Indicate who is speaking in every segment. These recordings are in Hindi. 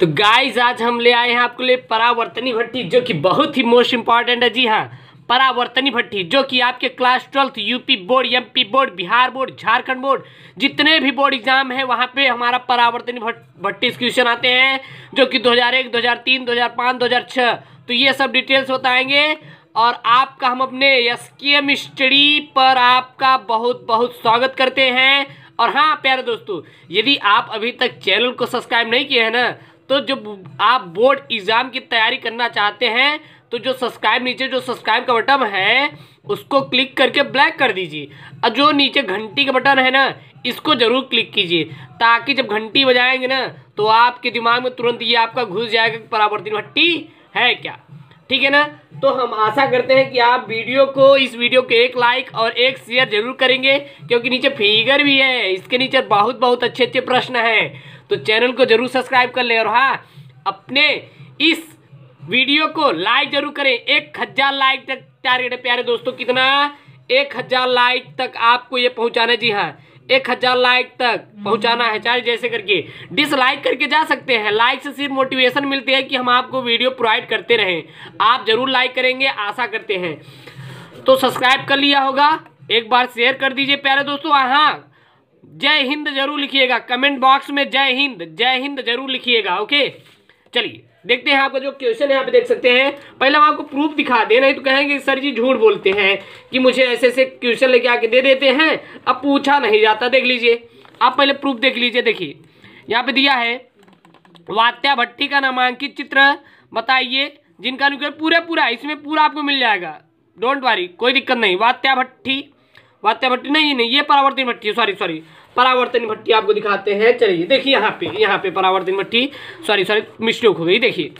Speaker 1: तो गाइज आज हम ले आए हैं आपके लिए परावर्तनी भट्टी जो कि बहुत ही मोस्ट इंपॉर्टेंट है जी हाँ परावर्तनी भट्टी जो कि आपके class twelfth UP board MP board Bihar board Jharkhand board जितने भी बोर्ड एग्जाम है वहाँ पे हमारा परावर्तनी भट्टी क्वेश्चन आते हैं जो कि 2001 2003 2005 2006 तो ये सब डिटेल्स बताएंगे और आपका हम अपने एस स्टडी पर आपका बहुत बहुत स्वागत करते हैं और हाँ प्यारे दोस्तों यदि आप अभी तक चैनल को सब्सक्राइब नहीं किए हैं ना तो जो आप बोर्ड एग्ज़ाम की तैयारी करना चाहते हैं तो जो सब्सक्राइब नीचे जो सब्सक्राइब का बटन है उसको क्लिक करके ब्लैक कर दीजिए और जो नीचे घंटी का बटन है ना इसको ज़रूर क्लिक कीजिए ताकि जब घंटी बजाएंगे ना तो आपके दिमाग में तुरंत ये आपका घुस जाएगा कि परावर्तन भट्टी है क्या ठीक है ना तो हम आशा करते हैं कि आप वीडियो को इस वीडियो को एक लाइक और एक शेयर जरूर करेंगे क्योंकि नीचे फिगर भी है इसके नीचे बहुत बहुत अच्छे अच्छे प्रश्न हैं तो चैनल को जरूर सब्सक्राइब कर ले और हाँ अपने इस वीडियो को लाइक जरूर करें एक हजार लाइक तक टारगेट है प्यारे दोस्तों कितना एक हजार लाइक तक आपको ये पहुंचाना जी हाँ एक हजार लाइक तक पहुंचाना है चाहे जैसे करके डिसलाइक करके जा सकते हैं लाइक से सिर्फ मोटिवेशन मिलती है कि हम आपको वीडियो प्रोवाइड करते रहें आप जरूर लाइक करेंगे आशा करते हैं तो सब्सक्राइब कर लिया होगा एक बार शेयर कर दीजिए प्यारे दोस्तों हाँ जय हिंद जरूर लिखिएगा कमेंट बॉक्स में जय हिंद जय हिंद जरूर लिखिएगा ओके चलिए देखते हैं आपका जो क्वेश्चन है आप देख सकते हैं पहले हम आपको प्रूफ दिखा दे नहीं तो कहेंगे सर जी झूठ बोलते हैं कि मुझे ऐसे ऐसे क्वेश्चन लेके आके दे देते हैं अब पूछा नहीं जाता देख लीजिए आप पहले प्रूफ देख लीजिए देखिए यहाँ पे दिया है वात्या भट्टी का नामांकित चित्र बताइए जिनका अनुग्रह पूरा पूरा इसमें पूरा आपको मिल जाएगा डोंट वारी कोई दिक्कत नहीं वात्या भट्टी वात्या भट्टी नहीं नहीं ये परावर्तन भट्टी सॉरी सॉरी परावर्तन भट्टी आपको दिखाते हैं चलिए देखिए यहाँ पे यहाँ पे परावर्तन भट्टी सॉरी सॉरी मिस्टेक हो गई देखिए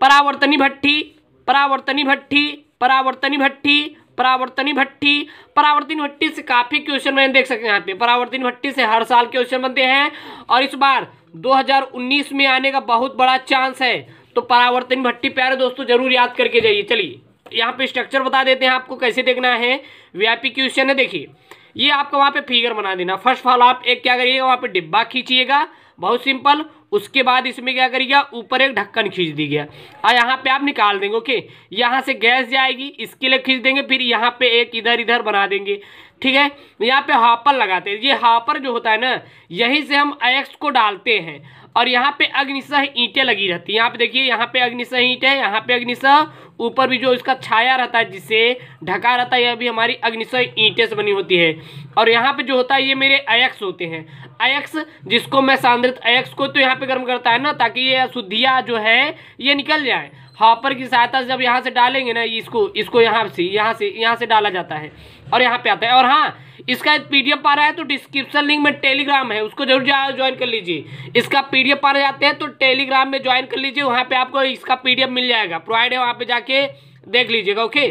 Speaker 1: परावर्तनी भट्टी परावर्तनी भट्टी परावर्तनी भट्टी परावर्तनी भट्टी परावर्तन भट्टी से काफ़ी क्वेश्चन मैंने देख सकते हैं यहाँ पे परावर्तन भट्टी से हर साल क्वेश्चन बनते हैं और इस बार 2019 में आने का बहुत बड़ा चांस है तो परावर्तन भट्टी प्यारे दोस्तों जरूर याद करके जाइए चलिए यहाँ पे स्ट्रक्चर बता देते हैं आपको कैसे देखना है वीआईपी क्वेश्चन है देखिए ये आपको वहाँ पे फिगर बना देना फर्स्ट ऑफ आप एक क्या करिएगा वहाँ पे डिब्बा खींचिएगा बहुत सिंपल उसके बाद इसमें क्या करिएगा ऊपर एक ढक्कन खींच दी गया और यहाँ पे आप निकाल देंगे ओके यहाँ से गैस जाएगी इसके लिए खींच देंगे फिर यहाँ पे एक इधर इधर बना देंगे ठीक है यहाँ पे हापर लगाते हैं ये हापर जो होता है ना यहीं से हम एक्स को डालते हैं और यहाँ पे अग्निशह ईंटें लगी रहती है यहाँ पे देखिए यहाँ पे अग्निशह ईंट है यहाँ पे अग्निशह ऊपर भी जो इसका छाया रहता है जिसे ढका रहता है यह भी हमारी अग्निशह ईंटें से बनी होती है और यहाँ पे जो होता है ये मेरे अयक्स होते हैं अयक्स जिसको मैं सांद्रित अयक्स को तो यहाँ पे गर्म करता है ना ताकि ये अशुद्धियाँ जो है ये निकल जाए हॉपर की सहायता से जब यहाँ से डालेंगे ना इसको इसको यहाँ से यहाँ से यहाँ से डाला जाता है और यहाँ पे आता है और हाँ इसका पीडीएफ आ रहा है तो डिस्क्रिप्शन लिंक में टेलीग्राम है उसको जरूर ज्वाइन कर लीजिए इसका पीडीएफ पारा जाते हैं तो टेलीग्राम में ज्वाइन कर लीजिए वहाँ पर आपको इसका पीडीएफ मिल जाएगा प्रोवाइड है वहाँ पर जाके देख लीजिएगा ओके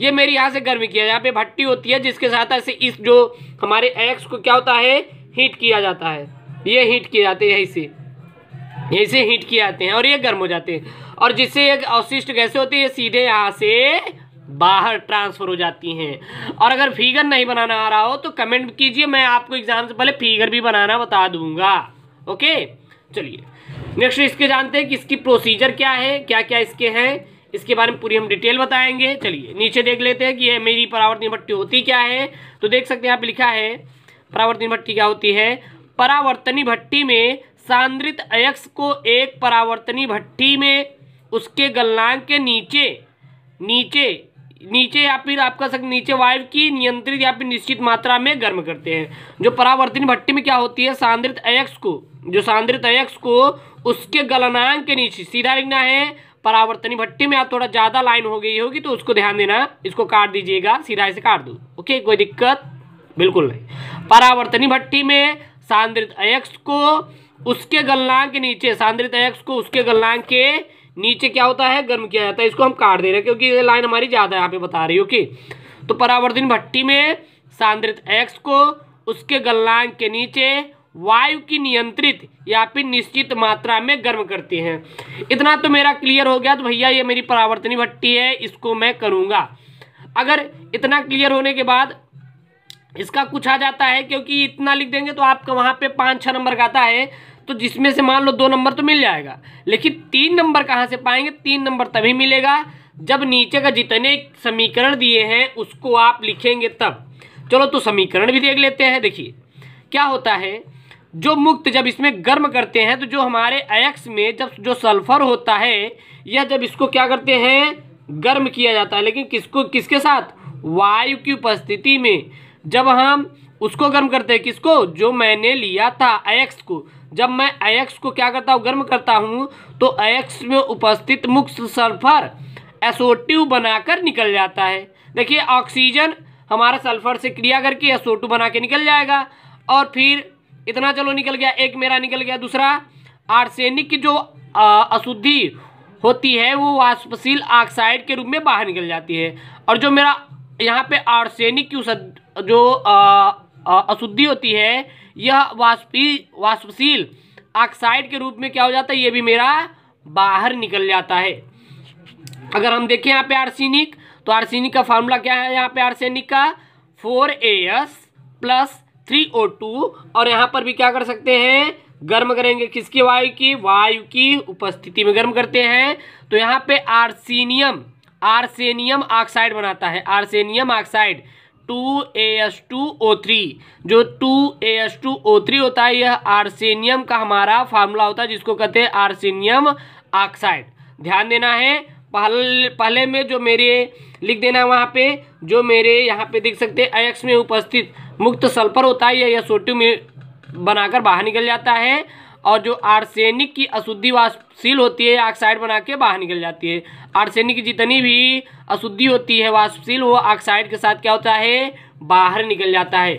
Speaker 1: ये मेरी यहाँ से गर्मी किया यहाँ पे भट्टी होती है जिसके सहायता से इस जो हमारे एक्स को क्या होता है हीट किया जाता है ये हीट किए जाते हैं यहीं से यहीं से हीट किए जाते हैं और ये गर्म हो जाते हैं और जिससे ये अवशिष्ट गैसे होती है सीधे यहाँ से बाहर ट्रांसफर हो जाती हैं और अगर फिगर नहीं बनाना आ रहा हो तो कमेंट कीजिए मैं आपको एग्जाम से पहले फिगर भी बनाना बता दूंगा ओके चलिए नेक्स्ट इसके जानते हैं कि इसकी प्रोसीजर क्या है क्या क्या इसके हैं इसके बारे में पूरी हम डिटेल बताएंगे चलिए नीचे देख लेते हैं कि ये मेरी परावर्तनी भट्टी होती क्या है तो देख सकते हैं आप लिखा है परावर्तनी भट्टी क्या होती है परावर्तनी भट्टी में सांद्रित अयक्स को एक परावर्तनी भट्टी में उसके गलनांक के नीचे नीचे नीचे या फिर आप कह सकते नीचे वायु की नियंत्रित या फिर निश्चित मात्रा में गर्म करते हैं जो परावर्तनी भट्टी में क्या होती है सांद्रित अयक्स को जो सांद्रित अयक्स को उसके गलनांक के नीचे सीधा लिखना है परावर्तनी भट्टी में आप थोड़ा ज़्यादा लाइन हो गई होगी तो उसको ध्यान देना इसको काट दीजिएगा सीधा इसे काट दो ओके कोई दिक्कत बिल्कुल नहीं परावर्तनी भट्टी में सांद्रित अयक्स को उसके गलनांक के नीचे सांद्रित अयक्स को उसके गलनांक के नीचे क्या होता है गर्म किया जाता है इसको हम काट दे रहे हैं क्योंकि ये लाइन हमारी ज़्यादा है यहाँ पे बता रही है ओके तो परावर्तन भट्टी में सांद्रित एक्स को उसके गलनांक के नीचे वायु की नियंत्रित या फिर निश्चित मात्रा में गर्म करते हैं इतना तो मेरा क्लियर हो गया तो भैया ये मेरी परावर्तनी भट्टी है इसको मैं करूँगा अगर इतना क्लियर होने के बाद इसका कुछ आ जाता है क्योंकि इतना लिख देंगे तो आपका वहाँ पे पाँच छः नंबर का आता है तो जिसमें से मान लो दो नंबर तो मिल जाएगा लेकिन तीन नंबर कहाँ से पाएंगे तीन नंबर तभी मिलेगा जब नीचे का जितने समीकरण दिए हैं उसको आप लिखेंगे तब चलो तो समीकरण भी देख लेते हैं देखिए क्या होता है जो मुक्त जब इसमें गर्म करते हैं तो जो हमारे अयक्स में जब जो सल्फर होता है या जब इसको क्या करते हैं गर्म किया जाता है लेकिन किसको किसके साथ वायु की उपस्थिति में जब हम उसको गर्म करते हैं किसको जो मैंने लिया था अयक्स को जब मैं एक्स को क्या करता हूँ गर्म करता हूँ तो एक्स में उपस्थित मुक्त सल्फर एसओ बनाकर निकल जाता है देखिए ऑक्सीजन हमारा सल्फर से क्रिया करके एसओ बना के निकल जाएगा और फिर इतना चलो निकल गया एक मेरा निकल गया दूसरा आर्सेनिक की जो अशुद्धि होती है वो वाष्पशील ऑक्साइड के रूप में बाहर निकल जाती है और जो मेरा यहाँ पे आर्सेनिक की जो आ, अशुद्धि होती है यह वाष्पी वाष्पशील ऑक्साइड के रूप में क्या हो जाता है ये भी मेरा बाहर निकल जाता है अगर हम देखें यहाँ पे आर्सेनिक तो आर्सेनिक का फार्मूला क्या है यहाँ पे आर्सेनिक का four A S plus three O two और यहाँ पर भी क्या कर सकते हैं गर्म करेंगे किसकी वायु की वायु की उपस्थिति में गर्म करते हैं तो यहाँ पे आर्सेनियम आर्सेनियम ऑक्साइड बनाता है arsenious oxide two A S two O three जो two A S two O three होता है यह आर्सेनियम का हमारा फार्मूला होता है जिसको कहते हैं आर्सेनियम ऑक्साइड ध्यान देना है पहले पहले में जो मेरे लिख देना है वहाँ पे जो मेरे यहाँ पे देख सकते हैं एक्स में उपस्थित मुक्त सल्फर होता है यह सोडियम में बनाकर बाहर निकल जाता है और जो आर्सेनिक की अशुद्धि वाष्पशील होती है ऑक्साइड बना के बाहर निकल जाती है आर्सेनिक की जितनी भी अशुद्धि होती है वाष्पशील वो ऑक्साइड के साथ क्या होता है बाहर निकल जाता है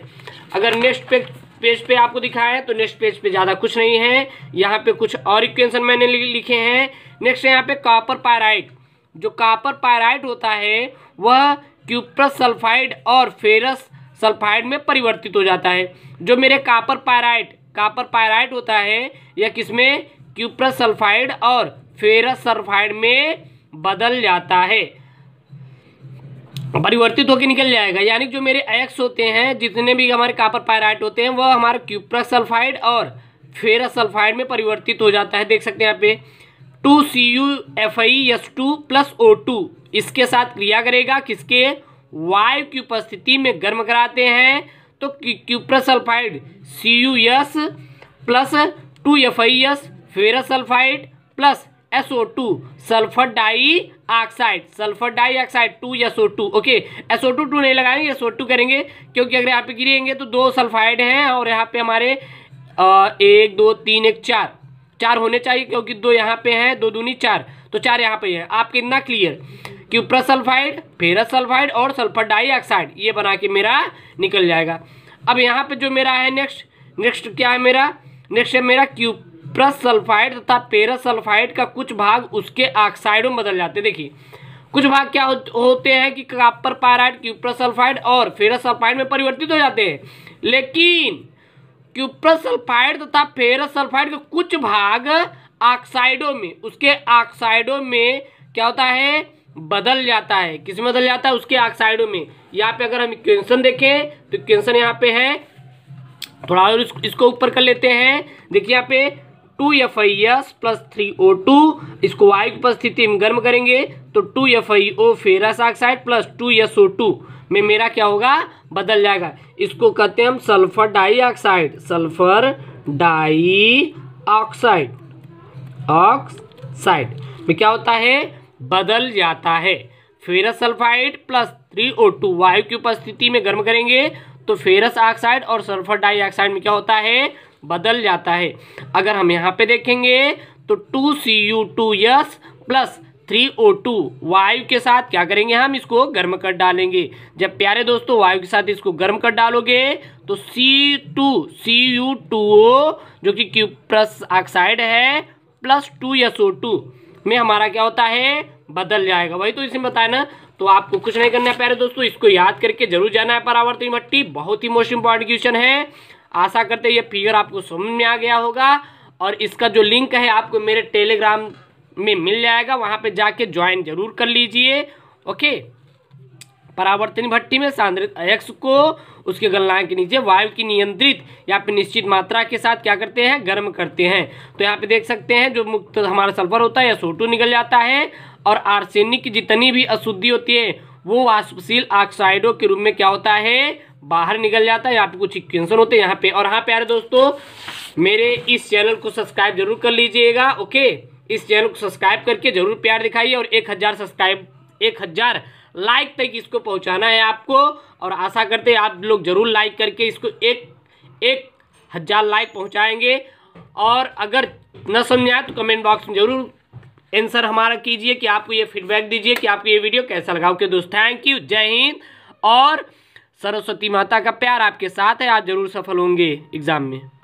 Speaker 1: अगर नेक्स्ट पे पेज पे आपको दिखाएं तो नेक्स्ट पेज पे ज़्यादा कुछ नहीं है यहाँ पे कुछ और इक्वेशन मैंने लिखे हैं नेक्स्ट यहाँ पे कॉपर पायराइट जो कॉपर पायराइट होता है वह क्यूप्रस सल्फाइड और फेरस सल्फाइड में परिवर्तित हो जाता है जो मेरे कॉपर पायराइट कापर पायराइट होता है यह किसमें क्यूप्रस सल्फाइड और फेरस सल्फाइड में बदल जाता है परिवर्तित होकर निकल जाएगा यानी जो मेरे एक्स होते हैं जितने भी हमारे कापर पायराइट होते हैं वह हमारे क्यूप्रस सल्फाइड और फेरस सल्फाइड में परिवर्तित हो जाता है देख सकते हैं यहाँ पे two C U F I S two plus O two इसके साथ क्रिया करेगा किसके वायु की उपस्थिति में गर्म कराते हैं तो cuprous sulphide C U S plus two F I S sulphide plus S O two sulphur dioxide sulphur dioxide two S O two okay S O two two नहीं लगाएंगे एस ओ टू करेंगे क्योंकि अगर यहाँ पे गिरेंगे तो दो सल्फाइड हैं और यहाँ पे हमारे एक दो तीन एक चार चार होने चाहिए क्योंकि दो यहाँ पे हैं दो दूनी चार तो चार यहाँ पे है आप कितना clear cuprous sulphide ferrous sulphide और सल्फर डाइऑक्साइड ये बना के मेरा निकल जाएगा अब यहाँ पे जो मेरा है नेक्स्ट नेक्स्ट क्या है मेरा नेक्स्ट है मेरा क्यूप्रस सल्फाइड तथा पेरस सल्फाइड का कुछ भाग उसके ऑक्साइडों में बदल जाते हैं देखिए कुछ भाग क्या हो, होते हैं कि कापर पायराइड क्यूप्रस सल्फाइड और फेरस सल्फाइड में परिवर्तित हो जाते हैं लेकिन क्यूप्रस सल्फाइड तथा फेरस सल्फाइड का कुछ भाग ऑक्साइडों में उसके ऑक्साइडों में क्या होता है बदल जाता है किस में बदल जाता है उसके ऑक्साइडों में यहाँ पे अगर हम इक्वेशन देखें तो इक्वेशन यहाँ पे है थोड़ा और इसको ऊपर कर लेते हैं देखिए यहाँ पे two F I S plus three O two इसको वायु की उपस्थिति में गर्म करेंगे तो two F I O ferrous oxide plus two S O two में मेरा क्या होगा बदल जाएगा इसको कहते हैं हम sulphur dioxide sulphur dioxide oxide में क्या होता है बदल जाता है ferrous sulphide plus three O two वायु की उपस्थिति में गर्म करेंगे तो फेरस ऑक्साइड और सल्फर डाइऑक्साइड में क्या होता है बदल जाता है अगर हम यहाँ पे देखेंगे तो two C U two S plus three O two वायु के साथ क्या करेंगे हम इसको गर्म कर डालेंगे जब प्यारे दोस्तों वायु के साथ इसको गर्म कर डालोगे तो C two C U two O जो कि प्लस ऑक्साइड है plus two S O two में हमारा क्या होता है बदल जाएगा वही तो इसमें बताया ना तो आपको कुछ नहीं करना पैर दोस्तों इसको याद करके जरूर जाना है परावर्तनी भट्टी बहुत ही मोस्ट इंपॉर्टेंट क्वेश्चन है आशा करते ये फिगर आपको समझ में आ गया होगा और इसका जो लिंक है आपको मेरे टेलीग्राम में मिल जाएगा वहाँ पे जाके ज्वाइन जरूर कर लीजिए ओके परावर्तन भट्टी में सांद्रित अयक्स को उसके गलनांक के नीचे वायु की नियंत्रित या फिर निश्चित मात्रा के साथ क्या करते हैं गर्म करते हैं तो यहाँ पे देख सकते हैं जो मुक्त हमारा सल्फर होता है या सोटू निकल जाता है और आर्सेनिक की जितनी भी अशुद्धि होती है वो वाष्पशील ऑक्साइडों के रूप में क्या होता है बाहर निकल जाता है यहाँ पे कुछ इक्वेंशन होते हैं यहाँ पे और हाँ प्यारे दोस्तों मेरे इस चैनल को सब्सक्राइब जरूर कर लीजिएगा ओके इस चैनल को सब्सक्राइब करके जरूर प्यार दिखाइए और एक हज़ार सब्सक्राइब एक हज़ार लाइक तक इसको पहुंचाना है आपको और आशा करते हैं आप लोग ज़रूर लाइक करके इसको एक एक हज़ार लाइक पहुंचाएंगे और अगर न समझ आए तो कमेंट बॉक्स में ज़रूर आंसर हमारा कीजिए कि आपको ये फीडबैक दीजिए कि आपको ये वीडियो कैसा लगा ओके दोस्त थैंक यू जय हिंद और सरस्वती माता का प्यार आपके साथ है आप ज़रूर सफल होंगे एग्ज़ाम में